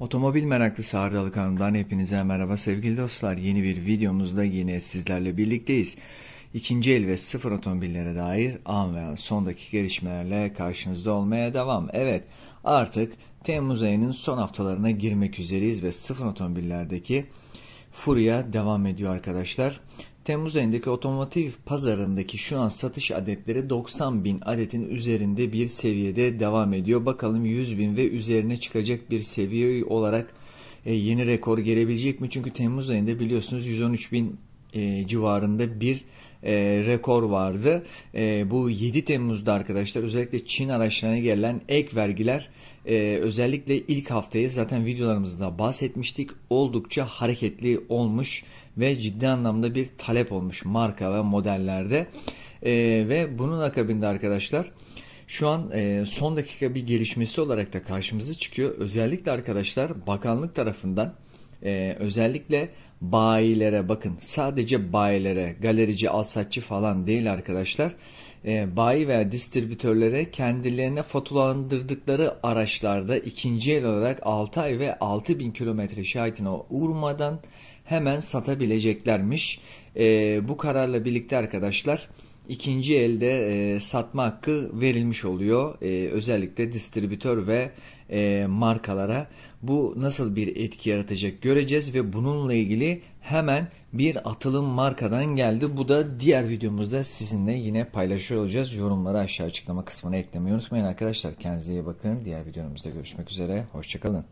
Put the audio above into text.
Otomobil meraklısı Ardalık Hanım'dan hepinize merhaba sevgili dostlar. Yeni bir videomuzda yine sizlerle birlikteyiz. İkinci el ve sıfır otomobillere dair an ve an sondaki gelişmelerle karşınızda olmaya devam. Evet artık Temmuz ayının son haftalarına girmek üzereyiz ve sıfır otomobillerdeki furya devam ediyor arkadaşlar. Temmuz ayındaki otomotiv pazarındaki şu an satış adetleri 90 bin adetin üzerinde bir seviyede devam ediyor. Bakalım 100 bin ve üzerine çıkacak bir seviye olarak e, yeni rekor gelebilecek mi? Çünkü Temmuz ayında biliyorsunuz 113 bin e, civarında bir e, rekor vardı. E, bu 7 Temmuz'da arkadaşlar özellikle Çin araçlarına gelen ek vergiler e, özellikle ilk haftayı zaten videolarımızda bahsetmiştik. Oldukça hareketli olmuş ve ciddi anlamda bir talep olmuş marka ve modellerde. E, ve bunun akabinde arkadaşlar şu an e, son dakika bir gelişmesi olarak da karşımıza çıkıyor. Özellikle arkadaşlar bakanlık tarafından ee, özellikle bayilere bakın sadece bayilere galerici alsatçı falan değil arkadaşlar. Ee, bayi veya distribütörlere kendilerine fotolandırdıkları araçlarda ikinci el olarak 6 ay ve 6000 kilometre şahitine uğramadan hemen satabileceklermiş. Ee, bu kararla birlikte arkadaşlar ikinci elde e, satma hakkı verilmiş oluyor. E, özellikle distribütör ve e, markalara bu nasıl bir etki yaratacak göreceğiz ve bununla ilgili hemen bir atılım markadan geldi. Bu da diğer videomuzda sizinle yine paylaşıyor olacağız. Yorumları aşağı açıklama kısmına eklemeyi unutmayın arkadaşlar. Kendinize iyi bakın. Diğer videomuzda görüşmek üzere. Hoşçakalın.